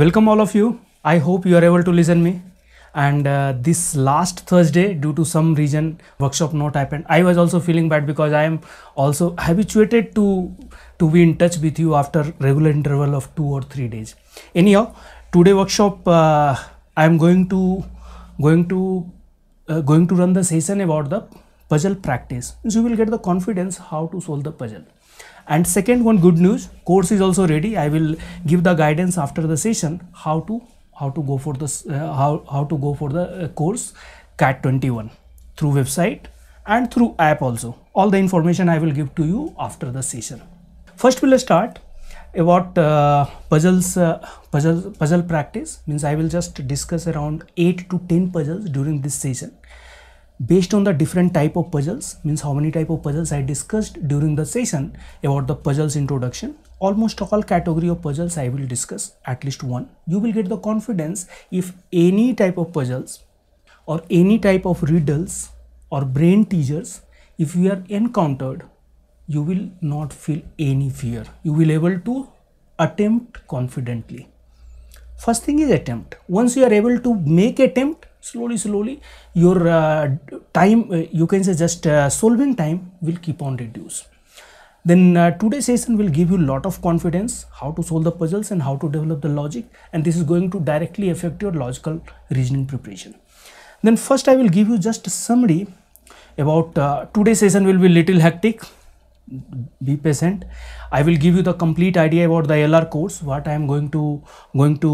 Welcome all of you. I hope you are able to listen me. And uh, this last Thursday, due to some reason, workshop not happened. I was also feeling bad because I am also habituated to to be in touch with you after regular interval of two or three days. Anyhow, today workshop uh, I am going to going to uh, going to run the session about the puzzle practice. So you will get the confidence how to solve the puzzle and second one good news course is also ready i will give the guidance after the session how to how to go for this uh, how how to go for the uh, course cat 21 through website and through app also all the information i will give to you after the session first we'll start about uh, puzzles uh, puzzle puzzle practice means i will just discuss around 8 to 10 puzzles during this session based on the different type of puzzles means how many type of puzzles i discussed during the session about the puzzles introduction almost all category of puzzles i will discuss at least one you will get the confidence if any type of puzzles or any type of riddles or brain teasers if you are encountered you will not feel any fear you will able to attempt confidently first thing is attempt once you are able to make attempt slowly slowly your uh, time uh, you can say just uh, solving time will keep on reduce then uh, today's session will give you a lot of confidence how to solve the puzzles and how to develop the logic and this is going to directly affect your logical reasoning preparation then first i will give you just a summary about uh, today's session will be little hectic be patient i will give you the complete idea about the lr course what i am going to going to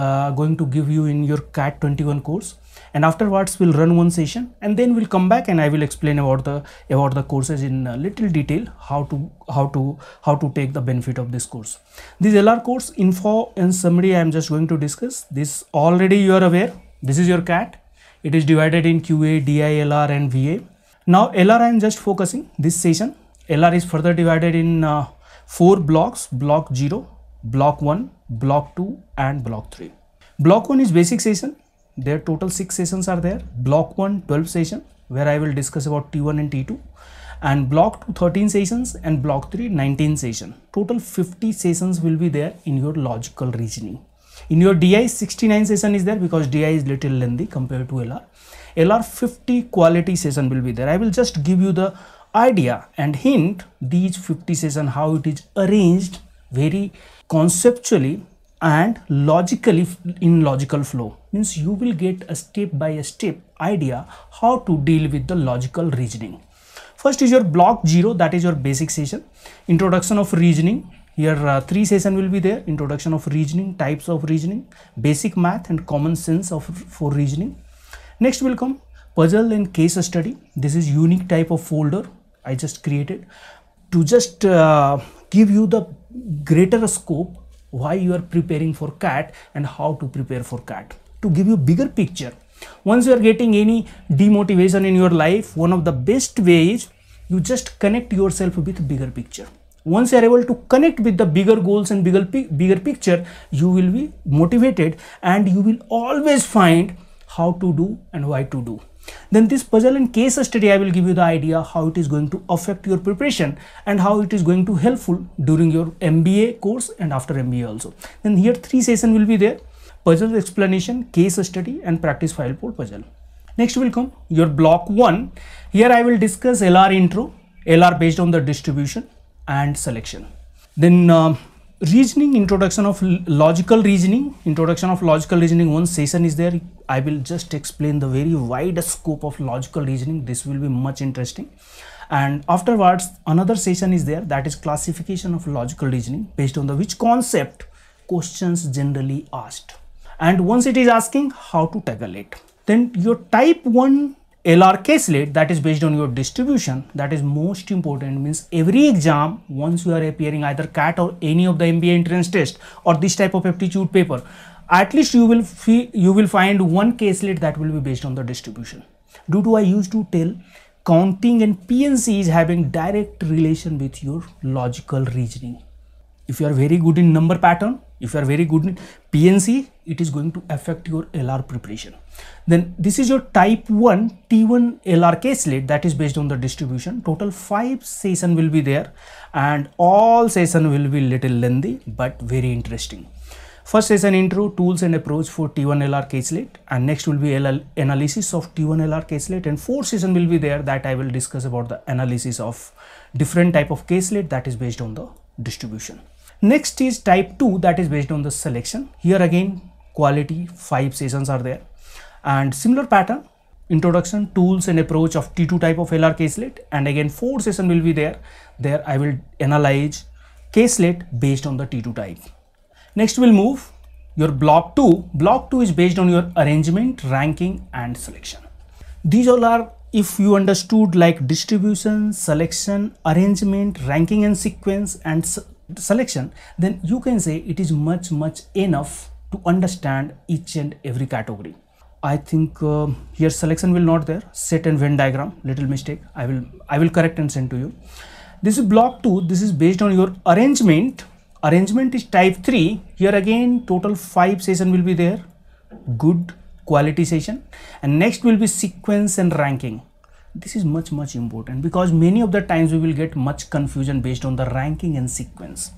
uh, going to give you in your cat 21 course and afterwards we'll run one session and then we'll come back and I will explain about the about the courses in uh, little detail how to how to how to take the benefit of this course. This LR course info and summary I am just going to discuss this already you are aware this is your CAT it is divided in QA, DI, LR and VA. Now LR I am just focusing this session LR is further divided in uh, four blocks block 0 block 1 block 2 and block 3 block 1 is basic session their total six sessions are there. Block 1, 12 session, where I will discuss about T1 and T2 and block 2 13 sessions and block 3 19 session total 50 sessions will be there in your logical reasoning in your di 69 session is there because di is little lengthy compared to lr lr 50 quality session will be there i will just give you the idea and hint these 50 session how it is arranged very conceptually and logically in logical flow means you will get a step by a step idea how to deal with the logical reasoning first is your block zero that is your basic session introduction of reasoning here uh, three session will be there introduction of reasoning types of reasoning basic math and common sense of for reasoning next will come puzzle and case study this is unique type of folder i just created to just uh, give you the greater scope why you are preparing for cat and how to prepare for cat to give you bigger picture once you are getting any demotivation in your life one of the best ways you just connect yourself with bigger picture once you are able to connect with the bigger goals and bigger bigger picture you will be motivated and you will always find how to do and why to do then this puzzle and case study I will give you the idea how it is going to affect your preparation and how it is going to helpful during your MBA course and after MBA also. Then here three session will be there puzzle explanation, case study and practice file for puzzle. Next will come your block 1. Here I will discuss LR intro, LR based on the distribution and selection. Then um, reasoning introduction of logical reasoning introduction of logical reasoning one session is there i will just explain the very wide scope of logical reasoning this will be much interesting and afterwards another session is there that is classification of logical reasoning based on the which concept questions generally asked and once it is asking how to tackle it then your type 1 LR caselet that is based on your distribution that is most important means every exam once you are appearing either CAT or any of the MBA entrance test or this type of aptitude paper at least you will you will find one caselet that will be based on the distribution due to I used to tell counting and PNC is having direct relation with your logical reasoning if you are very good in number pattern if you are very good in PNC, it is going to affect your LR preparation. Then this is your type 1 T1 LR case slate that is based on the distribution. Total 5 session will be there and all session will be little lengthy but very interesting. First session intro, tools and approach for T1 LR case slate and next will be LL analysis of T1 LR case slate and fourth session will be there that I will discuss about the analysis of different type of case slate that is based on the distribution. Next is type 2 that is based on the selection. Here again quality 5 sessions are there and similar pattern introduction tools and approach of T2 type of LR caselet and again 4 session will be there. There I will analyze caselet based on the T2 type. Next we'll move your block 2. Block 2 is based on your arrangement, ranking and selection. These all are if you understood like distribution, selection, arrangement, ranking and sequence and selection then you can say it is much much enough to understand each and every category i think uh, here selection will not there set and venn diagram little mistake i will i will correct and send to you this is block 2 this is based on your arrangement arrangement is type 3 here again total 5 session will be there good quality session and next will be sequence and ranking this is much much important because many of the times we will get much confusion based on the ranking and sequence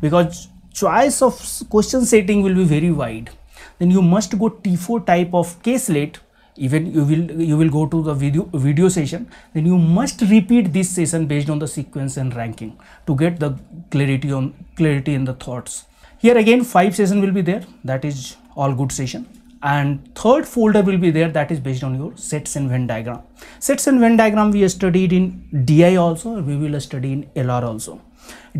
because choice of question setting will be very wide then you must go t4 type of caselet even you will you will go to the video video session then you must repeat this session based on the sequence and ranking to get the clarity on clarity in the thoughts here again five session will be there that is all good session and third folder will be there that is based on your sets and Venn diagram. Sets and Venn diagram we studied in DI also we will study in LR also.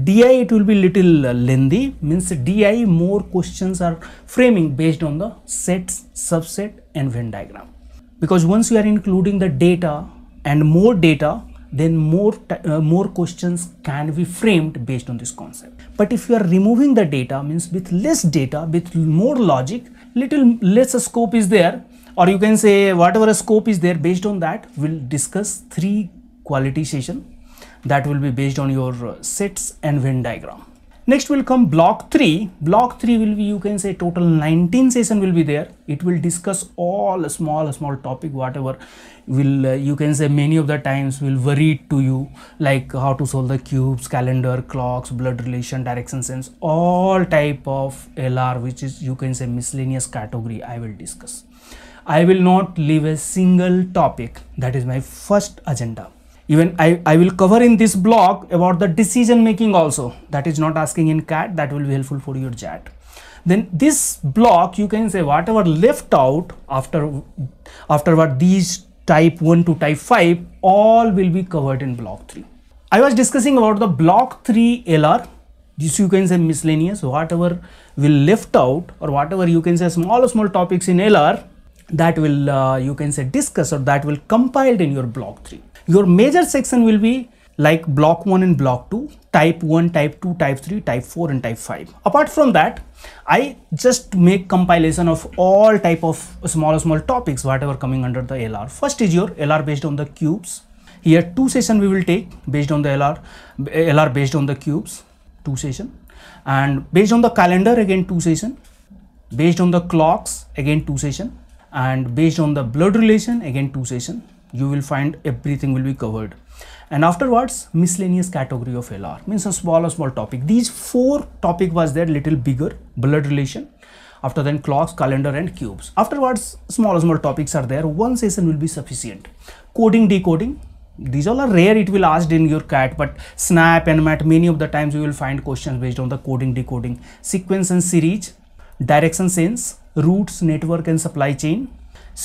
DI it will be little uh, lengthy means DI more questions are framing based on the sets, subset and Venn diagram because once you are including the data and more data then more uh, more questions can be framed based on this concept but if you are removing the data means with less data with more logic little less scope is there or you can say whatever scope is there based on that we'll discuss three quality session that will be based on your uh, sets and Venn diagram next will come block 3 block 3 will be you can say total 19 session will be there it will discuss all small small topic whatever will uh, you can say many of the times will worry to you like how to solve the cubes calendar clocks blood relation direction sense all type of lr which is you can say miscellaneous category i will discuss i will not leave a single topic that is my first agenda even I, I will cover in this block about the decision making also that is not asking in cat that will be helpful for your chat then this block you can say whatever left out after after what these type 1 to type 5 all will be covered in block 3 i was discussing about the block 3 lr this you can say miscellaneous whatever will left out or whatever you can say small small topics in lr that will uh, you can say discuss or that will compiled in your block 3 your major section will be like block 1 and block 2, type 1, type 2, type 3, type 4 and type 5. Apart from that, I just make compilation of all type of small small topics whatever coming under the LR. First is your LR based on the cubes. Here two session we will take based on the LR, LR based on the cubes, two session and based on the calendar again two session, based on the clocks again two session and based on the blood relation again two session you will find everything will be covered and afterwards miscellaneous category of LR means a small small topic these four topic was there little bigger blood relation after then clocks calendar and cubes afterwards small small topics are there one session will be sufficient coding decoding these all are rare it will asked in your cat but snap and mat many of the times you will find questions based on the coding decoding sequence and series direction sense routes network and supply chain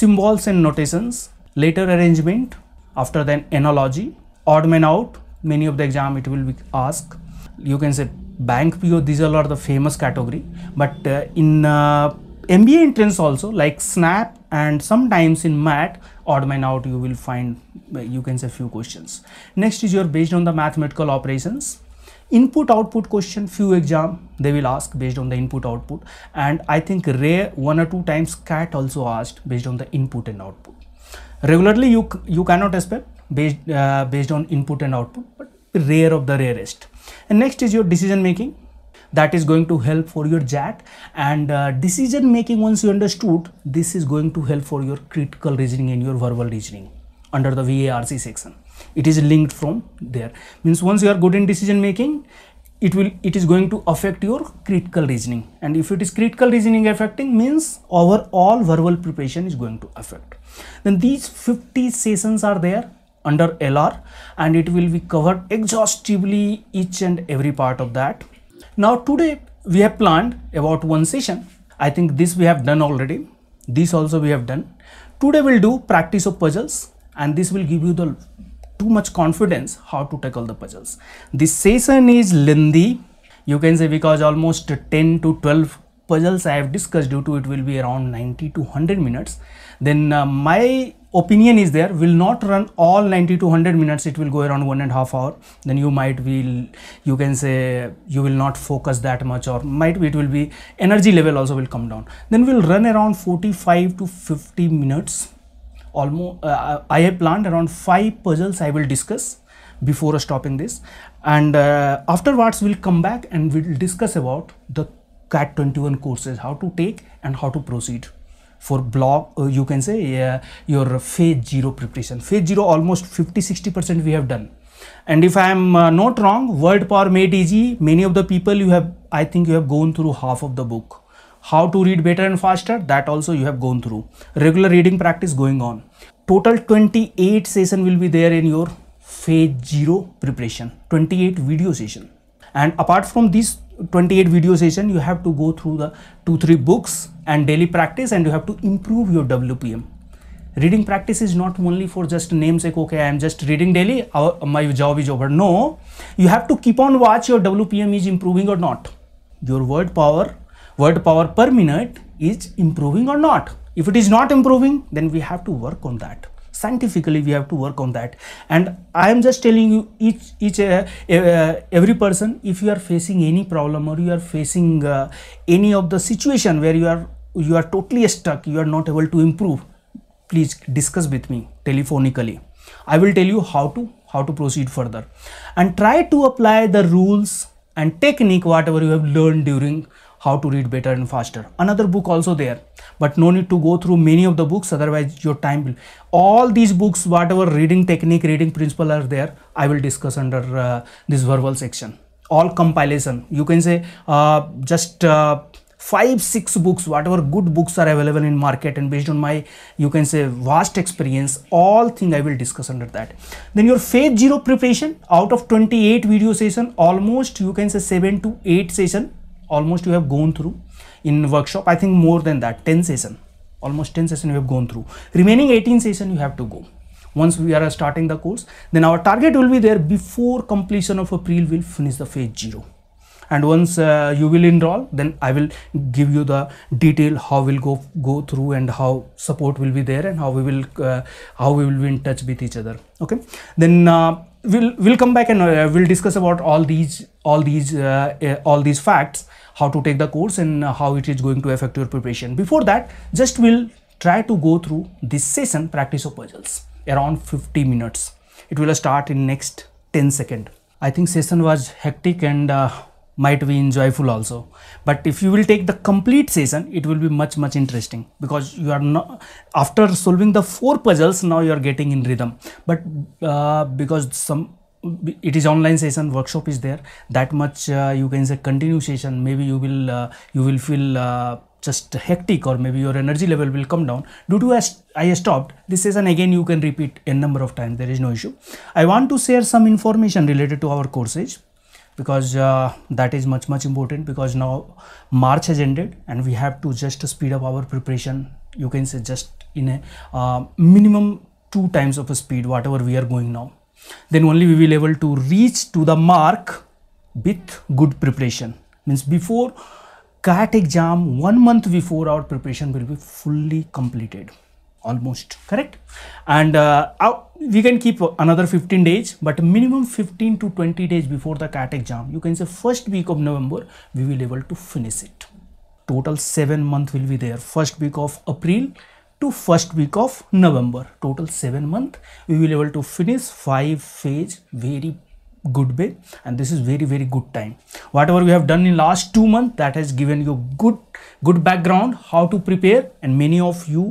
symbols and notations Later arrangement, after then analogy odd man out, many of the exam it will be asked. You can say bank PO, these are lot the famous category. But uh, in uh, MBA entrance also like SNAP and sometimes in MAT, odd man out you will find, uh, you can say few questions. Next is your based on the mathematical operations input output question few exam they will ask based on the input output and i think rare one or two times cat also asked based on the input and output Regularly you, you cannot expect based, uh, based on input and output, but rare of the rarest. And next is your decision making that is going to help for your JAT and uh, decision making once you understood this is going to help for your critical reasoning and your verbal reasoning under the VARC section it is linked from there means once you are good in decision making it will it is going to affect your critical reasoning and if it is critical reasoning affecting means overall verbal preparation is going to affect then these 50 sessions are there under LR and it will be covered exhaustively each and every part of that. Now today we have planned about one session. I think this we have done already. This also we have done. Today we'll do practice of puzzles and this will give you the too much confidence how to tackle the puzzles. This session is lengthy. You can say because almost 10 to 12 puzzles I have discussed due to it will be around 90 to 100 minutes then uh, my opinion is there will not run all 90 to 100 minutes it will go around one and a half hour then you might will you can say you will not focus that much or might be it will be energy level also will come down then we'll run around 45 to 50 minutes almost uh, i have planned around five puzzles i will discuss before stopping this and uh, afterwards we'll come back and we'll discuss about the cat 21 courses how to take and how to proceed for block uh, you can say uh, your phase zero preparation phase zero almost 50 60 percent we have done and if i am uh, not wrong word power made easy many of the people you have i think you have gone through half of the book how to read better and faster that also you have gone through regular reading practice going on total 28 session will be there in your phase zero preparation 28 video session and apart from these 28 video session you have to go through the 2 3 books and daily practice and you have to improve your wpm reading practice is not only for just namesake okay i am just reading daily our, uh, my job is over no you have to keep on watch your wpm is improving or not your word power word power per minute is improving or not if it is not improving then we have to work on that scientifically we have to work on that and i am just telling you each each uh, uh, every person if you are facing any problem or you are facing uh, any of the situation where you are you are totally stuck you are not able to improve please discuss with me telephonically i will tell you how to how to proceed further and try to apply the rules and technique whatever you have learned during how to read better and faster another book also there but no need to go through many of the books otherwise your time will all these books whatever reading technique reading principle are there i will discuss under uh, this verbal section all compilation you can say uh, just uh, five six books whatever good books are available in market and based on my you can say vast experience all thing i will discuss under that then your phase zero preparation out of 28 video session almost you can say seven to eight session almost you have gone through in workshop i think more than that 10 session almost 10 session you have gone through remaining 18 session you have to go once we are starting the course then our target will be there before completion of april we'll finish the phase zero and once uh, you will enroll then i will give you the detail how we'll go go through and how support will be there and how we will uh, how we will be in touch with each other okay then uh, we'll we'll come back and uh, we'll discuss about all these all these uh, uh, all these facts how to take the course and how it is going to affect your preparation before that just we'll try to go through this session practice of puzzles around 50 minutes it will start in next 10 second i think session was hectic and uh, might be enjoyable also but if you will take the complete session it will be much much interesting because you are not after solving the four puzzles now you are getting in rhythm but uh, because some it is online session workshop is there that much uh, you can say continue session maybe you will uh, you will feel uh, just hectic or maybe your energy level will come down due to as i stopped this session again you can repeat n number of times there is no issue i want to share some information related to our courses because uh, that is much much important because now march has ended and we have to just speed up our preparation you can say just in a uh, minimum two times of a speed whatever we are going now then only we will able to reach to the mark with good preparation means before CAT exam one month before our preparation will be fully completed almost correct and uh, uh, we can keep another 15 days but minimum 15 to 20 days before the CAT exam you can say first week of November we will able to finish it total seven month will be there first week of April to first week of November. Total seven month. We will able to finish five phase very good way and this is very very good time whatever we have done in last two months that has given you good good background how to prepare and many of you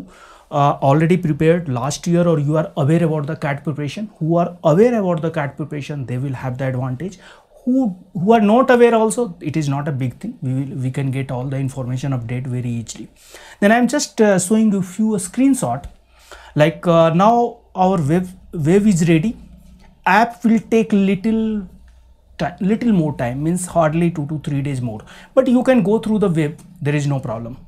uh, already prepared last year or you are aware about the CAT preparation who are aware about the CAT preparation they will have the advantage who who are not aware also it is not a big thing we will, we can get all the information update very easily then i'm just uh, showing you few screenshot like uh, now our web web is ready app will take little little more time means hardly two to three days more but you can go through the web there is no problem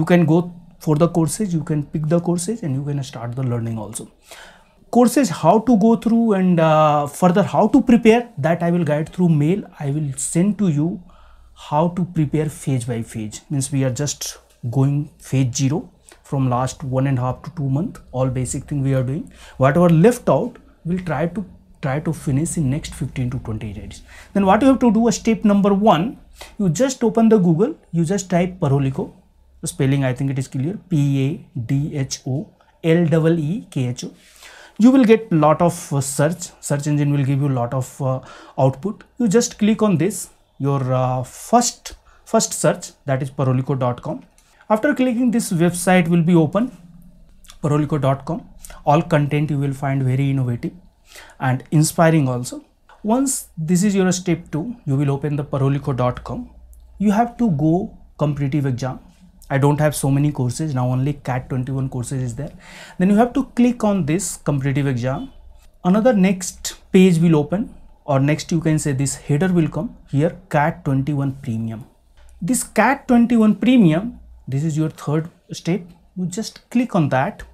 you can go for the courses you can pick the courses and you can start the learning also courses how to go through and uh, further how to prepare that I will guide through mail. I will send to you how to prepare phase by phase means we are just going phase zero from last one and a half to two month all basic thing we are doing whatever left out we'll try to try to finish in next 15 to 20 days then what you have to do is step number one you just open the google you just type parolico the spelling i think it is clear p a d h o l e e k h o you will get lot of uh, search search engine will give you lot of uh, output you just click on this your uh, first first search that is parolico.com after clicking this website will be open parolico.com all content you will find very innovative and inspiring also once this is your step 2 you will open the parolico.com you have to go competitive exam I don't have so many courses now only CAT 21 courses is there then you have to click on this competitive exam another next page will open or next you can say this header will come here CAT 21 premium this CAT 21 premium this is your third step you just click on that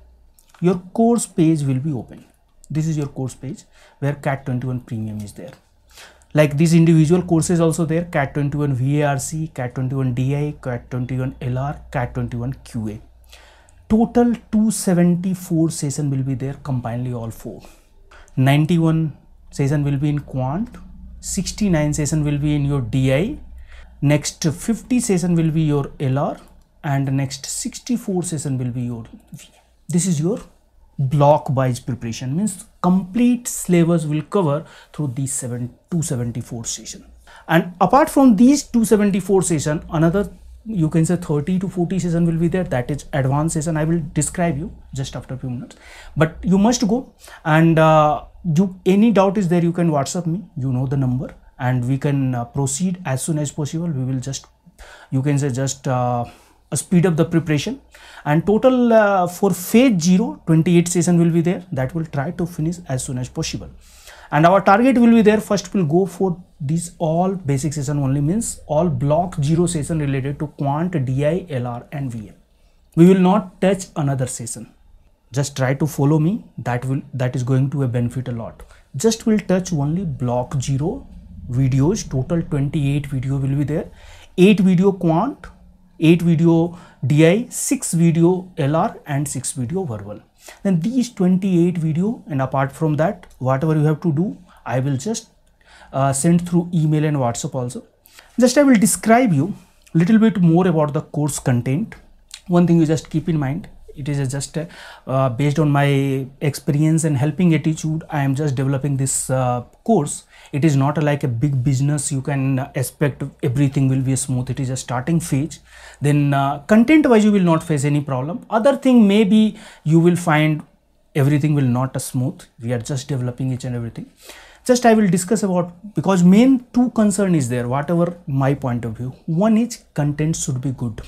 your course page will be open this is your course page where CAT 21 premium is there like these individual courses also there cat 21 varc cat 21 di cat 21 lr cat 21 qa total 274 session will be there combinedly all four 91 session will be in quant 69 session will be in your di next 50 session will be your lr and next 64 session will be your v this is your block wise preparation means complete slavers will cover through these 7 274 session and apart from these 274 session another you can say 30 to 40 session will be there that is advanced session i will describe you just after a few minutes but you must go and uh, you any doubt is there you can whatsapp me you know the number and we can uh, proceed as soon as possible we will just you can say just uh, speed up the preparation and total uh, for phase 0 28 session will be there that will try to finish as soon as possible and our target will be there first we'll go for these all basic session only means all block 0 session related to quant di lr and vm we will not touch another session just try to follow me that will that is going to benefit a lot just will touch only block 0 videos total 28 video will be there 8 video quant 8 video DI, 6 video LR and 6 video verbal. Then these 28 video and apart from that whatever you have to do I will just uh, send through email and WhatsApp also. Just I will describe you little bit more about the course content. One thing you just keep in mind it is just uh, based on my experience and helping attitude i am just developing this uh, course it is not like a big business you can uh, expect everything will be smooth it is a starting phase then uh, content wise you will not face any problem other thing maybe you will find everything will not smooth we are just developing each and everything just i will discuss about because main two concern is there whatever my point of view one is content should be good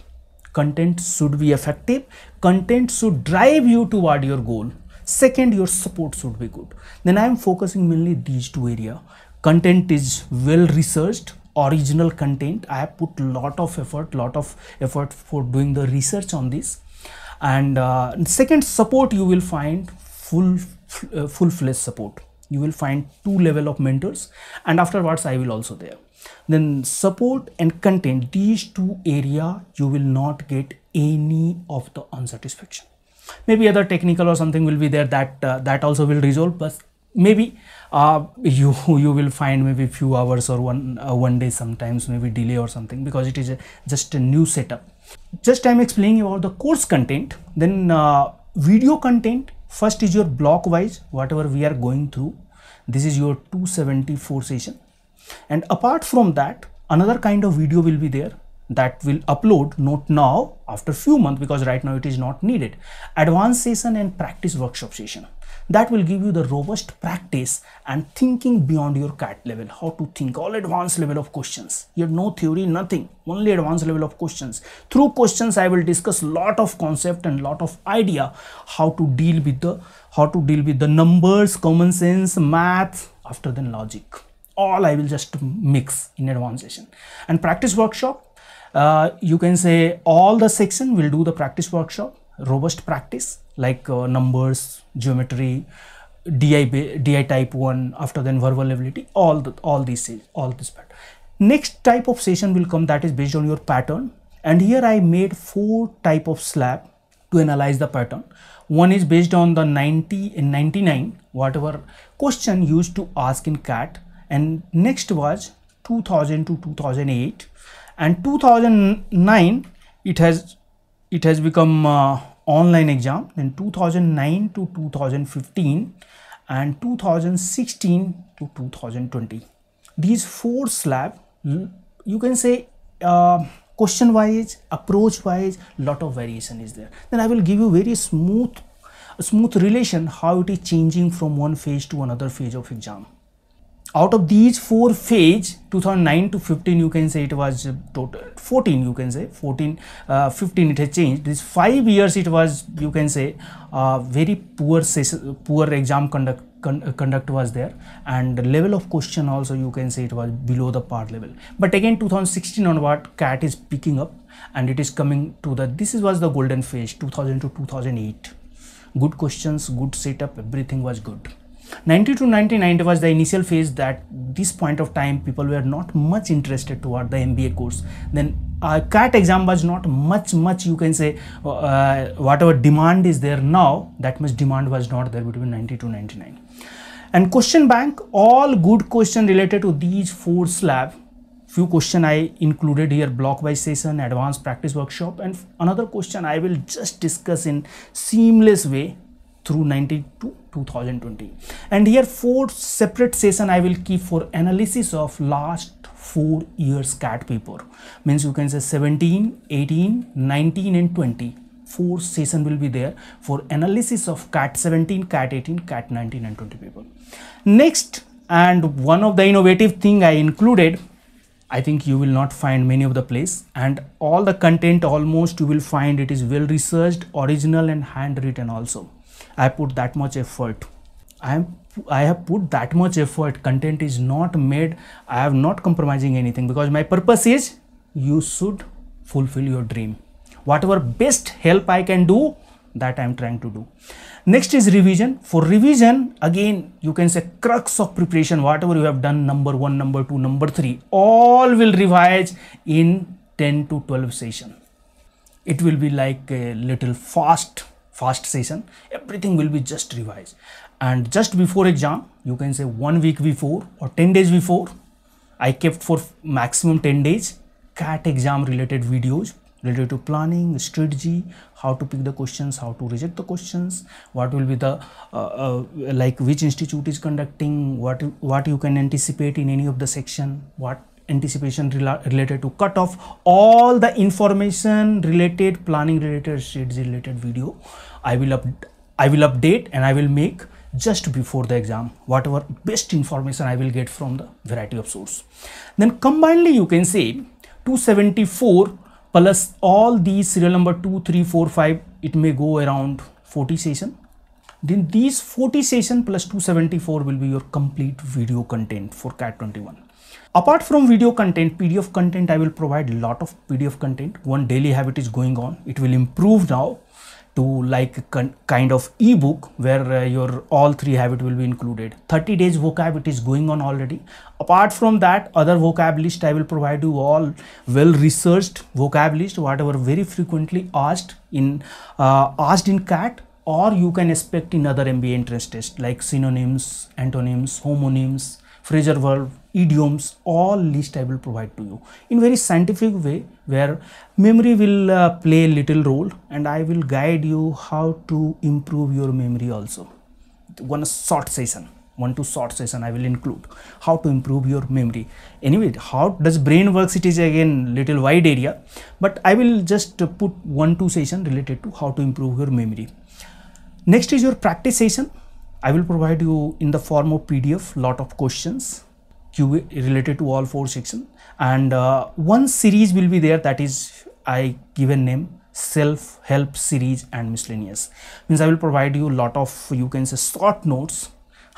Content should be effective. Content should drive you toward your goal. Second, your support should be good. Then I am focusing mainly these two area. Content is well researched original content i have put lot of effort lot of effort for doing the research on this and uh, second support you will find full uh, full fledged support you will find two level of mentors and afterwards i will also there then support and content these two area you will not get any of the unsatisfaction maybe other technical or something will be there that uh, that also will resolve but maybe uh, you you will find maybe few hours or one uh, one day sometimes maybe delay or something because it is a, just a new setup just i'm explaining about the course content then uh, video content first is your block wise whatever we are going through this is your 274 session and apart from that another kind of video will be there that will upload not now after few months because right now it is not needed advanced session and practice workshop session that will give you the robust practice and thinking beyond your cat level how to think all advanced level of questions you have no theory nothing only advanced level of questions through questions i will discuss lot of concept and lot of idea how to deal with the how to deal with the numbers common sense math after then logic all I will just mix in advanced session. And practice workshop, uh, you can say all the section will do the practice workshop, robust practice like uh, numbers, geometry, DI, DI type 1, after then verbal ability, all, the, all these, all this part. Next type of session will come that is based on your pattern. And here I made four type of slab to analyze the pattern. One is based on the 90 in 99, whatever question used to ask in CAT and next was 2000 to 2008 and 2009 it has it has become uh, online exam then 2009 to 2015 and 2016 to 2020 these four slab you can say uh, question wise approach wise lot of variation is there then i will give you very smooth smooth relation how it is changing from one phase to another phase of exam out of these four phase 2009 to 15 you can say it was total 14 you can say 14 uh, 15 it has changed This five years it was you can say uh, very poor poor exam conduct uh, conduct was there and the level of question also you can say it was below the part level but again 2016 what cat is picking up and it is coming to the this was the golden phase 2000 to 2008 good questions good setup everything was good 90 to 99 was the initial phase that this point of time people were not much interested toward the MBA course. Then uh, CAT exam was not much much you can say uh, uh, whatever demand is there now that much demand was not there between 90 to 99. And question bank all good question related to these four slab few question I included here block by session, advanced practice workshop and another question I will just discuss in seamless way through 92 2020 and here four separate session i will keep for analysis of last four years cat paper means you can say 17 18 19 and 20 four session will be there for analysis of cat 17 cat 18 cat 19 and 20 paper next and one of the innovative thing i included I think you will not find many of the place and all the content almost you will find it is well researched, original and handwritten also. I put that much effort. I am I have put that much effort. Content is not made. I am not compromising anything because my purpose is you should fulfill your dream. Whatever best help I can do, that I am trying to do. Next is revision. For revision, again, you can say crux of preparation, whatever you have done, number one, number two, number three, all will revise in 10 to 12 session. It will be like a little fast first session everything will be just revised and just before exam you can say one week before or 10 days before i kept for maximum 10 days cat exam related videos related to planning strategy how to pick the questions how to reject the questions what will be the uh, uh, like which institute is conducting what what you can anticipate in any of the section what anticipation rela related to cutoff all the information related planning related shades related video i will up i will update and i will make just before the exam whatever best information i will get from the variety of source then combinedly you can say 274 plus all these serial number 2 3 4 5 it may go around 40 session then these 40 session plus 274 will be your complete video content for cat 21 apart from video content pdf content i will provide a lot of pdf content one daily habit is going on it will improve now to like kind of ebook where uh, your all three habit will be included 30 days vocab it is going on already apart from that other vocab list i will provide you all well researched vocab list whatever very frequently asked in uh, asked in cat or you can expect in other mba entrance test like synonyms antonyms homonyms Fraser verb, idioms, all list I will provide to you in very scientific way where memory will uh, play little role and I will guide you how to improve your memory also. One short session, one to short session I will include how to improve your memory. Anyway, how does brain works it is again little wide area but I will just put one two session related to how to improve your memory. Next is your practice session I will provide you in the form of PDF lot of questions QA related to all four sections and uh, one series will be there that is I given name self help series and miscellaneous means I will provide you lot of you can say short notes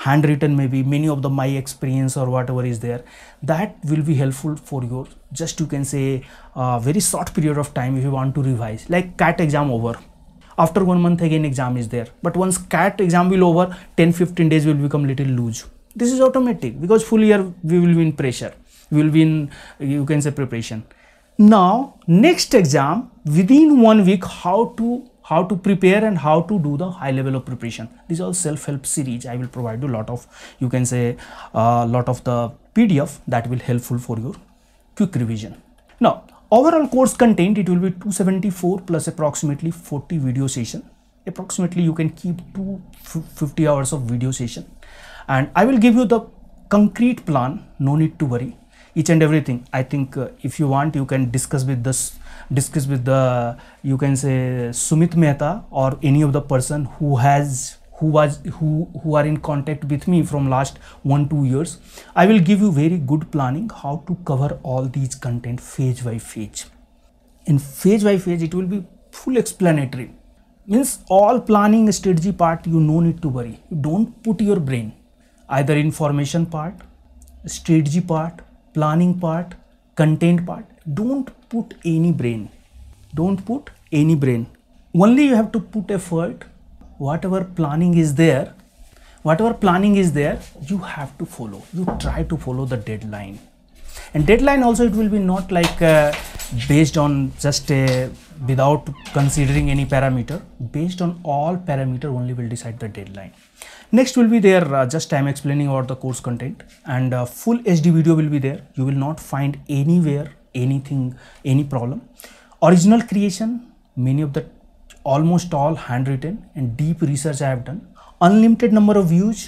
handwritten maybe many of the my experience or whatever is there that will be helpful for your just you can say a uh, very short period of time if you want to revise like cat exam over after one month again exam is there but once cat exam will over 10 15 days will become little loose this is automatic because full year we will be in pressure we will be in you can say preparation now next exam within one week how to how to prepare and how to do the high level of preparation these are self-help series i will provide you a lot of you can say a uh, lot of the pdf that will helpful for your quick revision now Overall course content, it will be 274 plus approximately 40 video session. Approximately you can keep 250 hours of video session. And I will give you the concrete plan, no need to worry each and everything i think uh, if you want you can discuss with this discuss with the you can say sumit mehta or any of the person who has who was who who are in contact with me from last one two years i will give you very good planning how to cover all these content phase by phase. in phase by phase, it will be full explanatory means all planning strategy part you no need to worry you don't put your brain either information part strategy part planning part content part don't put any brain don't put any brain only you have to put effort whatever planning is there whatever planning is there you have to follow you try to follow the deadline and deadline also it will be not like uh, based on just a without considering any parameter based on all parameter only will decide the deadline next will be there uh, just i'm explaining about the course content and uh, full hd video will be there you will not find anywhere anything any problem original creation many of the almost all handwritten and deep research I have done. Unlimited number of views,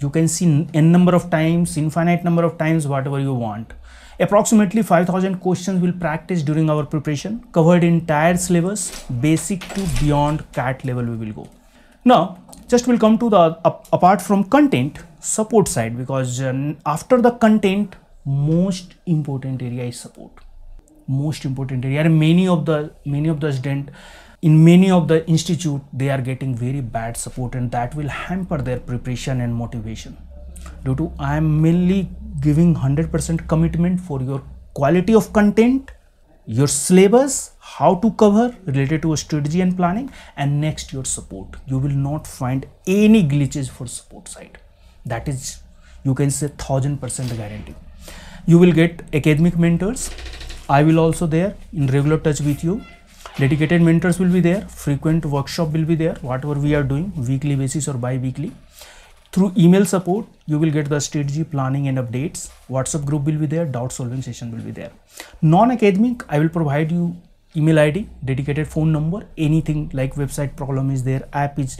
you can see n number of times, infinite number of times, whatever you want. Approximately 5000 questions will practice during our preparation, covered entire syllabus, basic to beyond CAT level we will go. Now, just we'll come to the apart from content, support side because uh, after the content, most important area is support. Most important area. Many of the many of the students in many of the institute they are getting very bad support and that will hamper their preparation and motivation due to i am mainly giving 100% commitment for your quality of content your syllabus how to cover related to strategy and planning and next your support you will not find any glitches for support side that is you can say 1000% guarantee you will get academic mentors i will also there in regular touch with you dedicated mentors will be there frequent workshop will be there whatever we are doing weekly basis or bi-weekly through email support you will get the strategy planning and updates whatsapp group will be there doubt solving session will be there non-academic i will provide you email id dedicated phone number anything like website problem is there app is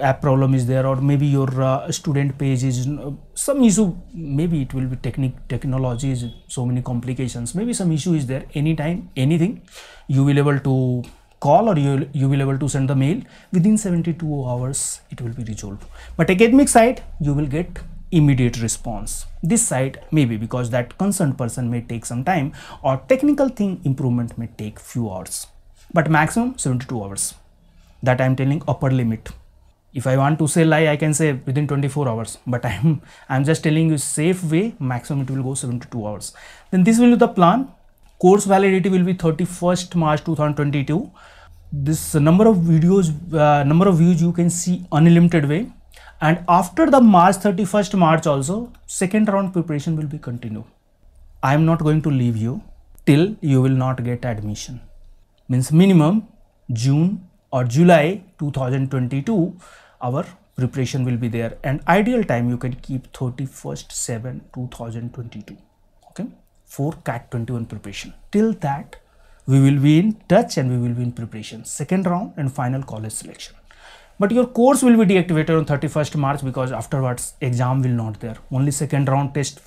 app problem is there or maybe your uh, student page is uh, some issue maybe it will be technique technology is so many complications maybe some issue is there anytime anything you will able to call or you, you will able to send the mail within 72 hours it will be resolved but academic side you will get immediate response this side maybe because that concerned person may take some time or technical thing improvement may take few hours but maximum 72 hours that i'm telling upper limit if I want to say lie, I can say within 24 hours, but I'm, I'm just telling you safe way, maximum it will go 72 hours. Then this will be the plan. Course validity will be 31st March 2022. This number of videos, uh, number of views you can see unlimited way. And after the March 31st March also, second round preparation will be continued. I am not going to leave you till you will not get admission. Means minimum June or July 2022 our preparation will be there and ideal time you can keep 31st 7 2022 okay for cat 21 preparation till that we will be in touch and we will be in preparation second round and final college selection but your course will be deactivated on 31st march because afterwards exam will not there only second round test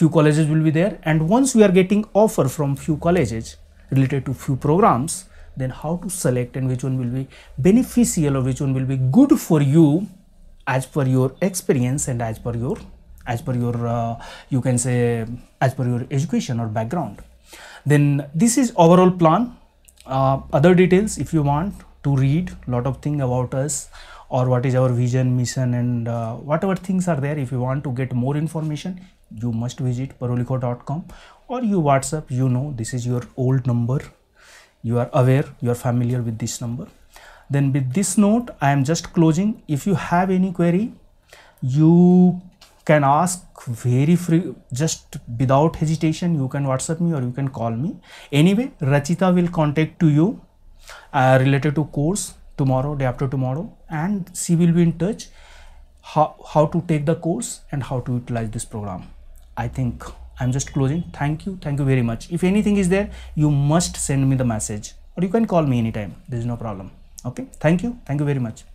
few colleges will be there and once we are getting offer from few colleges related to few programs then how to select and which one will be beneficial or which one will be good for you as per your experience and as per your as per your uh, you can say as per your education or background then this is overall plan uh, other details if you want to read lot of thing about us or what is our vision mission and uh, whatever things are there if you want to get more information you must visit parolico.com or you whatsapp you know this is your old number you are aware you are familiar with this number then with this note i am just closing if you have any query you can ask very free just without hesitation you can whatsapp me or you can call me anyway rachita will contact to you uh, related to course tomorrow day after tomorrow and she will be in touch how, how to take the course and how to utilize this program i think i'm just closing thank you thank you very much if anything is there you must send me the message or you can call me anytime there is no problem okay thank you thank you very much